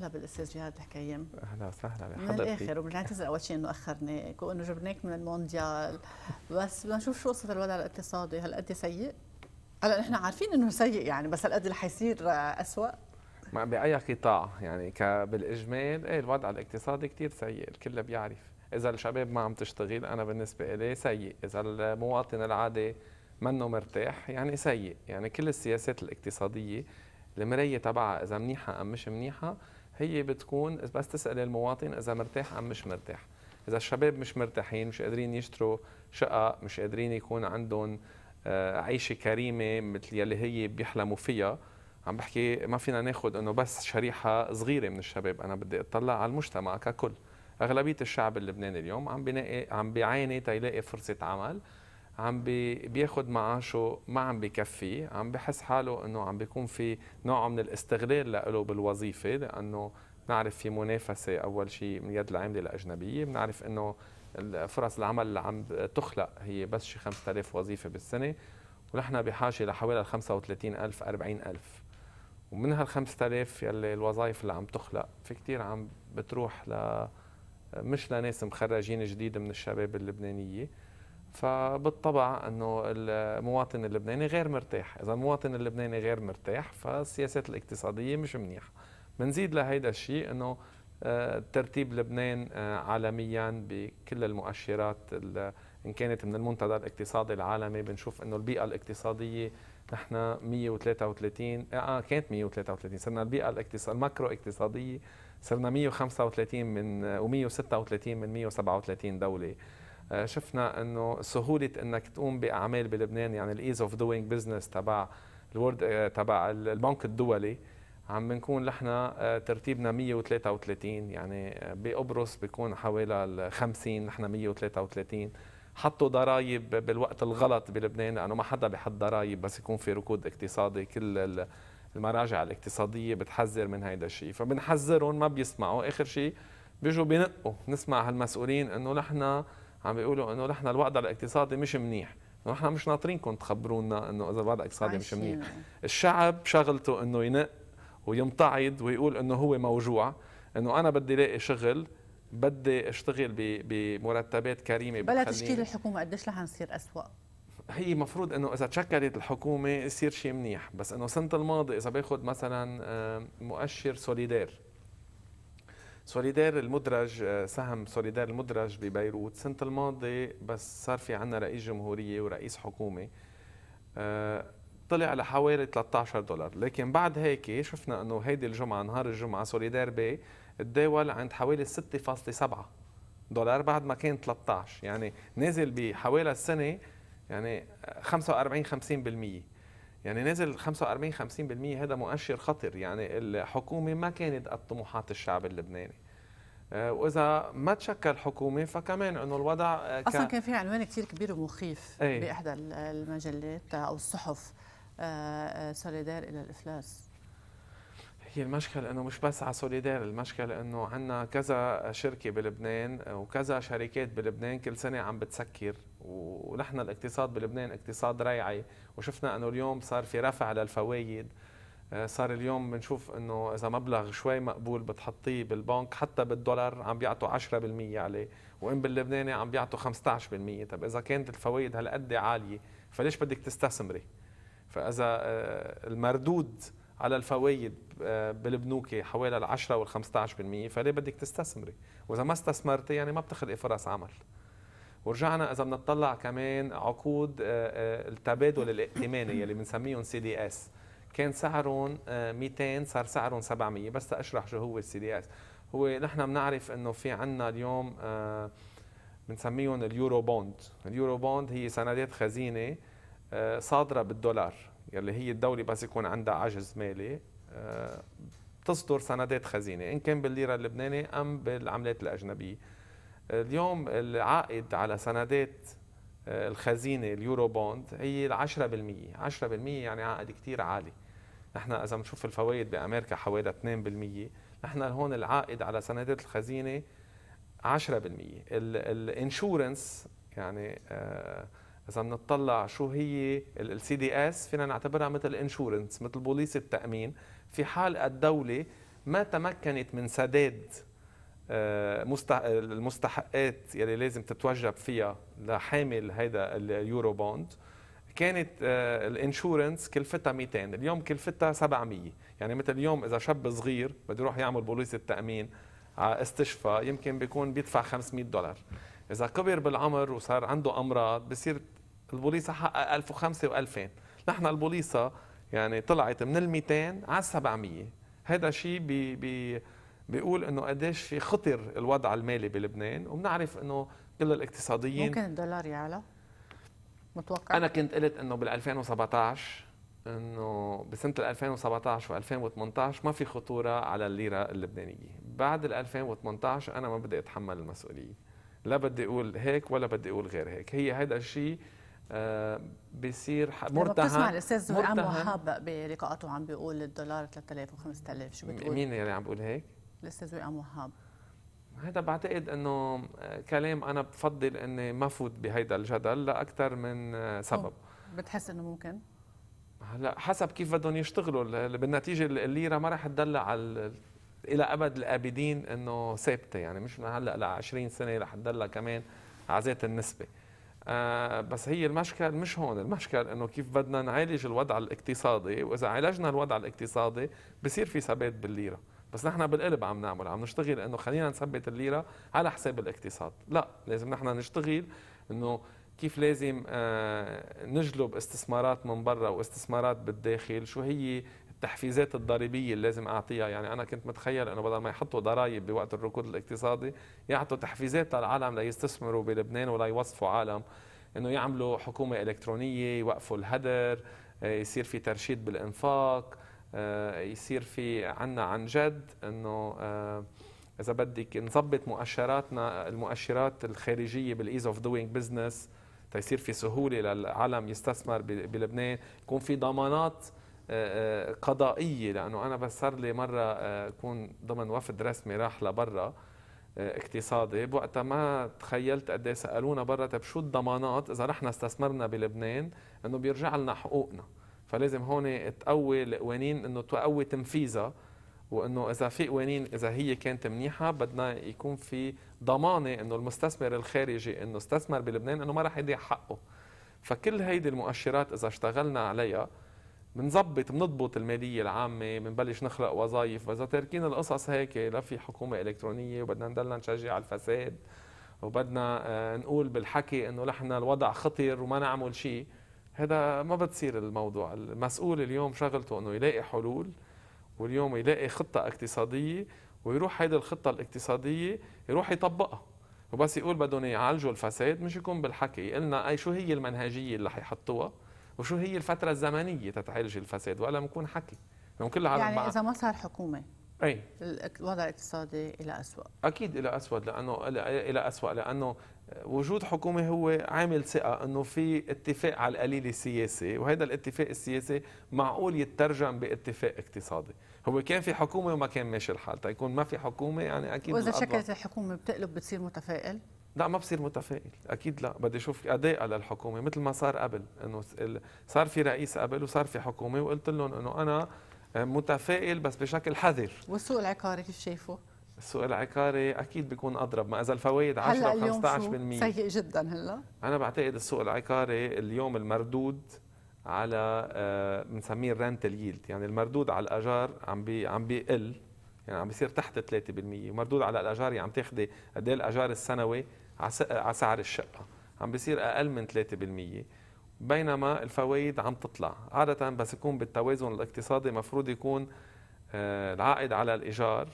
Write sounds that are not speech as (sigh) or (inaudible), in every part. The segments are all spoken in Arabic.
هلا بالاستاذ جهاد الحكايم اهلا وسهلا بحضرتك من الاخر وبنعتذر اول شيء انه اخرناك وانه جبناك من المونديال بس بنشوف شو قصه الوضع الاقتصادي هل قد سيء؟ هلا نحن عارفين انه سيء يعني بس هل قد حيصير اسوء؟ ما باي قطاع يعني بالاجمال ايه الوضع الاقتصادي كثير سيء الكل بيعرف اذا الشباب ما عم تشتغل انا بالنسبه لي سيء اذا المواطن العادي منه مرتاح يعني سيء يعني كل السياسات الاقتصاديه المرايه تبعها اذا منيحه ام مش منيحه هي بتكون بس تسال المواطن اذا مرتاح ام مش مرتاح اذا الشباب مش مرتاحين مش قادرين يشتروا شقق مش قادرين يكون عندهم آه، عيشه كريمه مثل يلي هي بيحلموا فيها عم بحكي ما فينا ناخذ انه بس شريحه صغيره من الشباب انا بدي اطلع على المجتمع ككل اغلبيه الشعب اللبناني اليوم عم عم بيعاني تيلاقي فرصه عمل عم بي بياخد معاشه ما عم بكفي عم بحس حاله انه عم بيكون في نوع من الاستغلال له بالوظيفه لانه نعرف في منافسه اول شيء من يد العامله الاجنبيه بنعرف انه فرص العمل اللي عم تخلق هي بس شي 5000 وظيفه بالسنه ونحن بحاجه لحوالي 35000 40000 ومن هال 5000 يلي الوظائف اللي عم تخلق في كثير عم بتروح ل مش لناس مخرجين جديد من الشباب اللبنانيه فبالطبع انه المواطن اللبناني غير مرتاح اذا المواطن اللبناني غير مرتاح فالسياسات الاقتصاديه مش منيحه بنزيد لهيدا الشيء انه آه، ترتيب لبنان آه، عالميا بكل المؤشرات ان كانت من المنتدى الاقتصادي العالمي بنشوف انه البيئه الاقتصاديه نحن 133 آه،, اه كانت 133 صرنا البيئه الاقتصاد الماكرو اقتصاديه صرنا 135 من و136 من 137 دوله آه، شفنا انه سهوله انك تقوم باعمال بلبنان يعني الايز اوف دوينج بزنس تبع الورد آه، تبع البنك الدولي عم بنكون نحن آه، ترتيبنا 133 يعني بقبرص بيكون حوالي ال 50 نحن 133 حطوا ضرائب بالوقت الغلط بلبنان لانه ما حدا بحط ضرائب بس يكون في ركود اقتصادي كل المراجع الاقتصاديه بتحذر من هيدا الشيء فبنحذرهم ما بيسمعوا اخر شيء بيجوا بينقوا نسمع هالمسؤولين انه نحن عم بيقولوا انه نحن الوضع الاقتصادي مش منيح نحن مش ناطرينكم تخبرونا انه اذا الوضع الاقتصادي مش منيح الشعب شغلته انه ينق ويمتعض ويقول انه هو موجوع انه انا بدي الاقي شغل بدي اشتغل بمرتبات كريمه بلا تشكيل الحكومه قديش رح نصير اسوء هي مفروض انه اذا تشكلت الحكومه يصير شيء منيح بس انه سنه الماضي اذا باخذ مثلا آه، مؤشر سوليدير سوليدار المدرج آه، سهم سوليدار المدرج ببيروت سنة الماضي بس صار في عنا رئيس جمهورية ورئيس حكومة آه، طلع لحوالي 13 دولار لكن بعد هيك شفنا انه هيدي الجمعة نهار الجمعة سوليدار بي تداول عند حوالي 6.7 دولار بعد ما كان 13 يعني نزل بحوالي السنة يعني 45 50% يعني نزل 45 50% هذا مؤشر خطر يعني الحكومه ما كانت قد طموحات الشعب اللبناني آه، واذا ما تشكل حكومه فكمان انه الوضع ك... آه، اصلا كان في عنوان كثير كبير ومخيف أي. باحدى المجلات او الصحف سوليدار آه، الى الافلاس هي المشكلة انه مش بس على سوليدير، المشكلة انه عندنا كذا شركة بلبنان وكذا شركات بلبنان كل سنة عم بتسكر ونحن الاقتصاد بلبنان اقتصاد ريعي وشفنا انه اليوم صار في رفع للفوايد آه، صار اليوم بنشوف انه اذا مبلغ شوي مقبول بتحطيه بالبنك حتى بالدولار عم بيعطوا 10% عليه وان باللبناني عم بيعطوا 15% طب اذا كانت الفوايد هالقد عاليه فليش بدك تستثمري فاذا آه، المردود على الفوائد آه، بالبنوك حوالي ال 10 وال 15% فليه بدك تستثمري؟ واذا ما استثمرتي يعني ما بتخلقي فرص عمل. ورجعنا اذا بنطلع كمان عقود آه، آه، التبادل الائتماني اللي بنسميهم سي دي اس كان سعرهم 200 صار سعرهم 700 بس اشرح شو هو السي دي اس هو نحن بنعرف انه في عندنا اليوم بنسميهم اليورو بوند اليورو بوند هي سندات خزينه صادره بالدولار يلي هي الدوله بس يكون عندها عجز مالي آه، تصدر سندات خزينه ان كان بالليره اللبنانيه ام بالعملات الاجنبيه اليوم العائد على سندات آه، الخزينه اليورو بوند هي 10% 10% يعني عائد كثير عالي نحن اذا بنشوف الفوائد بامريكا حوالي 2% نحن هون العائد على سندات الخزينه 10% الانشورنس يعني آه اذا بنطلع شو هي السي دي اس فينا نعتبرها مثل انشورنس مثل بوليصه التامين في حال الدوله ما تمكنت من سداد آه، المستحقات يلي لازم تتوجب فيها لحامل هيدا اليورو بوند كانت آه، الانشورنس كلفتها 200 اليوم كلفتها 700 يعني مثل اليوم اذا شاب صغير بده يروح يعمل بوليصه تامين على استشفى يمكن بيكون بيدفع 500 دولار اذا كبر بالعمر وصار عنده امراض بصير البوليصه حقق 1005 و2000 نحن البوليصه يعني طلعت من ال 200 على ال 700 هذا شيء بي بي بيقول انه قديش في خطر الوضع المالي بلبنان وبنعرف انه كل الاقتصاديين ممكن الدولار يعلى متوقع انا كنت قلت انه بال 2017 انه بسنه 2017 و2018 ما في خطوره على الليره اللبنانيه بعد 2018 انا ما بدي اتحمل المسؤوليه لا بدي اقول هيك ولا بدي اقول غير هيك هي هذا الشيء آه، بصير مرتهن بتسمع الاستاذ زهير وهاب بلقاءاته عم بيقول الدولار 3000 و5000 شو بتقول مين اللي عم بيقول هيك؟ الاستاذ زهير وهاب هذا بعتقد انه آه، كلام انا بفضل اني ما فوت بهيدا الجدل لاكثر من آه، سبب بتحس انه ممكن؟ هلا حسب كيف بدهم يشتغلوا بالنتيجه الليره ما رح تدل على الى ابد الابدين انه ثابته يعني مش من هلا ل 20 سنه رح تدل كمان على ذات النسبه آه، بس هي المشكل مش هون المشكل انه كيف بدنا نعالج الوضع الاقتصادي واذا عالجنا الوضع الاقتصادي بصير في ثبات بالليره بس نحن بالقلب عم نعمل عم نشتغل انه خلينا نثبت الليره على حساب الاقتصاد لا لازم نحن نشتغل انه كيف لازم آه، نجلب استثمارات من برا واستثمارات بالداخل شو هي التحفيزات الضريبيه اللي لازم اعطيها يعني انا كنت متخيل انه بدل ما يحطوا ضرائب بوقت الركود الاقتصادي يعطوا تحفيزات للعالم ليستثمروا بلبنان ولا يوصفوا عالم انه يعملوا حكومه الكترونيه يوقفوا الهدر آه، يصير في ترشيد بالانفاق آه، يصير في عنا عن جد انه آه، اذا بدك نظبط مؤشراتنا المؤشرات الخارجيه بالايز اوف دوينج بزنس تيصير في سهوله للعالم يستثمر بلبنان يكون في ضمانات قضائيه لانه انا بس صار لي مره آه، اكون ضمن وفد رسمي راح لبرا آه، اقتصادي بوقتها ما تخيلت قد إيه سالونا برا طيب شو الضمانات اذا رحنا استثمرنا بلبنان انه بيرجع لنا حقوقنا فلازم هون تقوي القوانين انه تقوي تنفيذها وانه اذا في قوانين اذا هي كانت منيحه بدنا يكون في ضمانه انه المستثمر الخارجي انه استثمر بلبنان انه ما راح يضيع حقه فكل هيدي المؤشرات اذا اشتغلنا عليها بنظبط بنضبط الماليه العامه بنبلش نخلق وظائف بس تاركين القصص هيك لا في حكومه الكترونيه وبدنا نضلنا نشجع على الفساد وبدنا آه، نقول بالحكي انه نحن الوضع خطر وما نعمل شيء هذا ما بتصير الموضوع المسؤول اليوم شغلته انه يلاقي حلول واليوم يلاقي خطه اقتصاديه ويروح هيدي الخطه الاقتصاديه يروح يطبقها وبس يقول بدهم يعالجوا الفساد مش يكون بالحكي قلنا اي شو هي المنهجيه اللي حيحطوها وشو هي الفتره الزمنيه تتعالج الفساد ولا بنكون حكي ممكن العالم يعني اذا ما صار حكومه اي الوضع الاقتصادي الى اسوء اكيد الى اسوء لانه الى اسوء لانه وجود حكومه هو عامل ثقه انه في اتفاق على القليل السياسي وهذا الاتفاق السياسي معقول يترجم باتفاق اقتصادي هو كان في حكومه وما كان ماشي الحال تيكون ما في حكومه يعني اكيد واذا شكلت الحكومه بتقلب بتصير متفائل لا ما بصير متفائل اكيد لا بدي اشوف اداء للحكومه مثل ما صار قبل انه صار في رئيس قبل وصار في حكومه وقلت لهم انه انا آه، متفائل بس بشكل حذر والسوق العقاري كيف شايفه السوق العقاري اكيد بيكون اضرب ما اذا الفوائد 10 و15% سيء جدا هلا انا بعتقد السوق العقاري اليوم المردود على آه، بنسميه الرنت اليلد يعني المردود على الاجار عم بي عم بيقل يعني عم بيصير تحت 3% ومردود على الاجار يعني عم تاخذي قد ايه الاجار السنوي على سعر الشقه عم بيصير اقل من 3% بينما الفوائد عم تطلع عادة بس يكون بالتوازن الاقتصادي مفروض يكون آه، العائد على الإيجار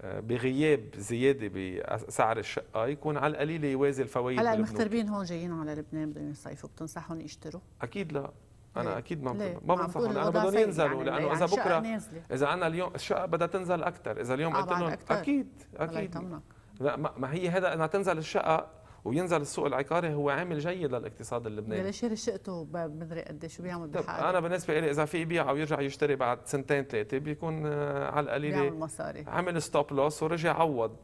آه، بغياب زيادة بسعر الشقة يكون على القليل يوازي الفوائد هلا المغتربين هون جايين على لبنان بدهم يصيفوا بتنصحهم يشتروا؟ أكيد لا انا ليه؟ اكيد ما ما بنصحهم انا بدهم ينزلوا يعني لانه اذا بكره اذا انا اليوم الشقه بدها تنزل اكثر اذا اليوم قلت لهم اكيد اكيد لا ما هي هذا انها تنزل الشقه وينزل السوق العقاري هو عامل جيد للاقتصاد اللبناني ليش شقته بمدري قديش إيه؟ بيعمل طيب، بحاله انا بالنسبه لي اذا في يبيع او يرجع يشتري بعد سنتين ثلاثه بيكون آه، على القليله بيعمل مصاري عمل ستوب لوس ورجع عوض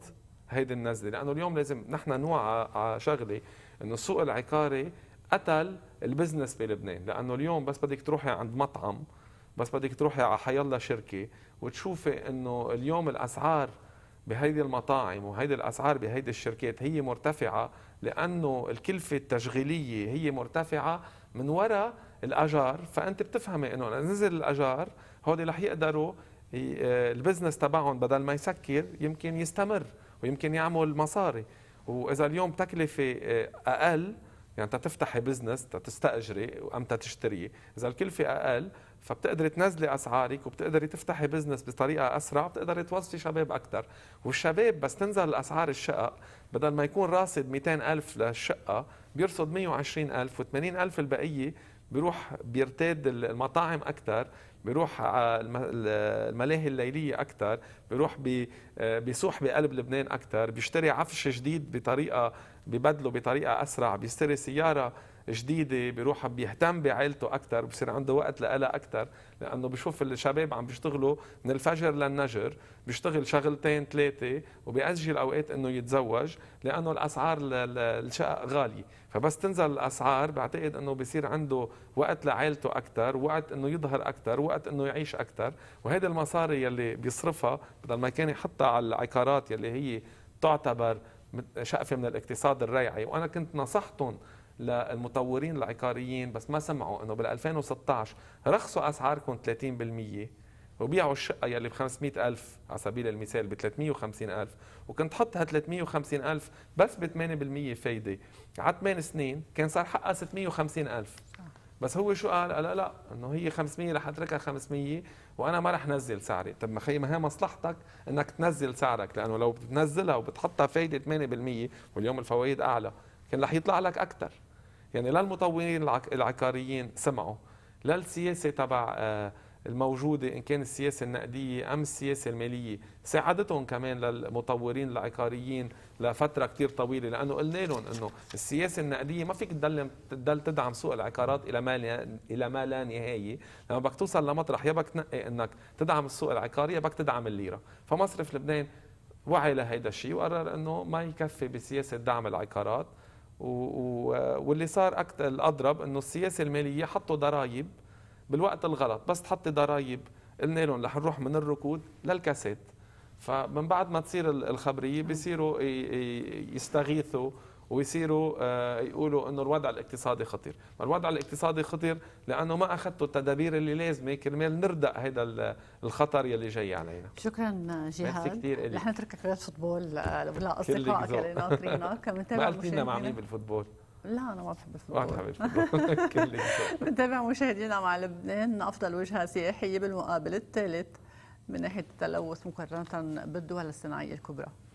هيدي النزله لانه اليوم لازم نحن نوعى على شغله انه السوق العقاري قتل البزنس بلبنان لانه اليوم بس بدك تروحي عند مطعم بس بدك تروحي على حيالله شركه وتشوفي انه اليوم الاسعار بهيدي المطاعم وهيدي الاسعار بهيدي الشركات هي مرتفعه لانه الكلفه التشغيليه هي مرتفعه من وراء الاجار فانت بتفهمي انه اذا نزل الاجار هودي رح يقدروا البزنس تبعهم بدل ما يسكر يمكن يستمر ويمكن يعمل مصاري واذا اليوم تكلفه آه، اقل يعني تفتحي بزنس تستاجري ام تشتري اذا الكلفه اقل فبتقدري تنزلي اسعارك وبتقدري تفتحي بزنس بطريقه اسرع بتقدري توظفي شباب اكثر والشباب بس تنزل اسعار الشقق بدل ما يكون راصد 200 ألف للشقه بيرصد 120 ألف و80 ألف البقيه بيروح بيرتاد المطاعم اكثر بيروح الملاهي الليليه اكثر بيروح بيسوح آه، بقلب لبنان اكثر بيشتري عفش جديد بطريقه ببدله بطريقه اسرع بيشتري سياره جديده بيروح بيهتم بعائلته اكثر بصير عنده وقت لها اكثر لانه بشوف الشباب عم بيشتغلوا من الفجر للنجر بيشتغل شغلتين ثلاثه وبيأجل اوقات انه يتزوج لانه الاسعار الشقق غاليه فبس تنزل الاسعار بعتقد انه بصير عنده وقت لعائلته اكثر وقت انه يظهر اكثر وقت انه يعيش اكثر وهيدي المصاري يلي بيصرفها بدل ما كان يحطها على العقارات يلي هي تعتبر شقفه من الاقتصاد الريعي وانا كنت نصحتهم للمطورين العقاريين بس ما سمعوا انه بال 2016 رخصوا اسعاركم 30% وبيعوا الشقة يلي ب 500 ألف على سبيل المثال ب 350 ألف وكنت حط هال 350 ألف بس ب 8% فايدة على 8 سنين كان صار حقها 650 ألف بس هو شو قال؟ قال لا, انه هي 500 رح اتركها 500 وانا ما رح نزل سعري، طب ما خيي ما هي مصلحتك انك تنزل سعرك لانه لو بتنزلها وبتحطها فايده 8% واليوم الفوائد اعلى كان رح يطلع لك اكثر. يعني لا المطورين العقاريين سمعوا لا السياسه تبع آه الموجودة إن كان السياسة النقدية أم السياسة المالية ساعدتهم كمان للمطورين العقاريين لفترة كتير طويلة لأنه قلنا لهم أنه السياسة النقدية ما فيك تضل تدعم سوق العقارات إلى ما إلى ما لا نهاية لما بدك توصل لمطرح يا بدك تنقي أنك تدعم السوق العقاري يا بدك تدعم الليرة فمصرف لبنان وعي لهيدا الشيء وقرر أنه ما يكفي بسياسة دعم العقارات واللي صار أكثر الأضرب أنه السياسة المالية حطوا ضرائب بالوقت الغلط بس تحطي ضرايب قلنا لهم رح نروح من الركود للكاسات فمن بعد ما تصير الخبريه بيصيروا يستغيثوا ويصيروا آه، يقولوا انه الوضع الاقتصادي خطير، ما الوضع الاقتصادي خطير لانه ما اخذتوا التدابير اللي لازمه كرمال نردق هذا الخطر يلي جاي علينا. شكرا جهاد كثير رح نتركك فوتبول آه، لاصدقائك اللي ناطرينك (laughs) ما قلت لنا مع مين بالفوتبول لا انا ما بحب الفلور ما بتحبش (laughs) بنتابع مشاهدينا مع لبنان افضل وجهه سياحيه بالمقابل الثالث من ناحيه التلوث مقارنه بالدول الصناعيه الكبرى